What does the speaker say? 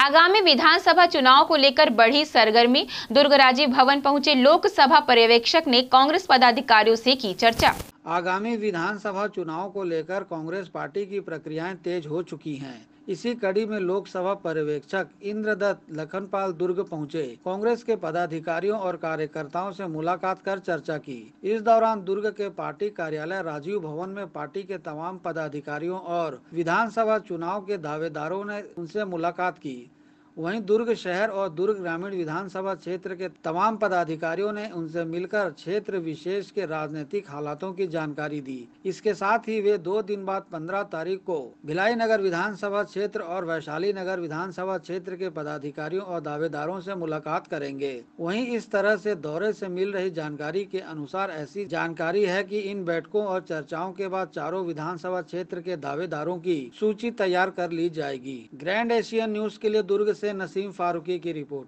आगामी विधानसभा चुनाव को लेकर बढ़ी सरगर्मी दुर्गराजी भवन पहुंचे लोकसभा पर्यवेक्षक ने कांग्रेस पदाधिकारियों से की चर्चा आगामी विधानसभा चुनाव को लेकर कांग्रेस पार्टी की प्रक्रियाएं तेज हो चुकी हैं इसी कड़ी में लोकसभा पर्यवेक्षक इंद्रदत्त लखनपाल दुर्ग पहुंचे कांग्रेस के पदाधिकारियों और कार्यकर्ताओं से मुलाकात कर चर्चा की इस दौरान दुर्ग के पार्टी कार्यालय राजीव भवन में पार्टी के तमाम पदाधिकारियों और विधानसभा चुनाव के दावेदारों ने उनसे मुलाकात की वहीं दुर्ग शहर और दुर्ग ग्रामीण विधानसभा क्षेत्र के तमाम पदाधिकारियों ने उनसे मिलकर क्षेत्र विशेष के राजनीतिक हालातों की जानकारी दी इसके साथ ही वे दो दिन बाद पंद्रह तारीख को भिलाई नगर विधानसभा क्षेत्र और वैशाली नगर विधानसभा क्षेत्र के पदाधिकारियों और दावेदारों से मुलाकात करेंगे वहीं इस तरह से दौरे से मिल रही जानकारी के अनुसार ऐसी जानकारी है कि इन बैठकों और चर्चाओं के बाद चारों विधानसभा क्षेत्र के दावेदारों की सूची तैयार कर ली जाएगी ग्रैंड एशियन न्यूज के लिए दुर्ग ऐसी से नसीम फारूकी की रिपोर्ट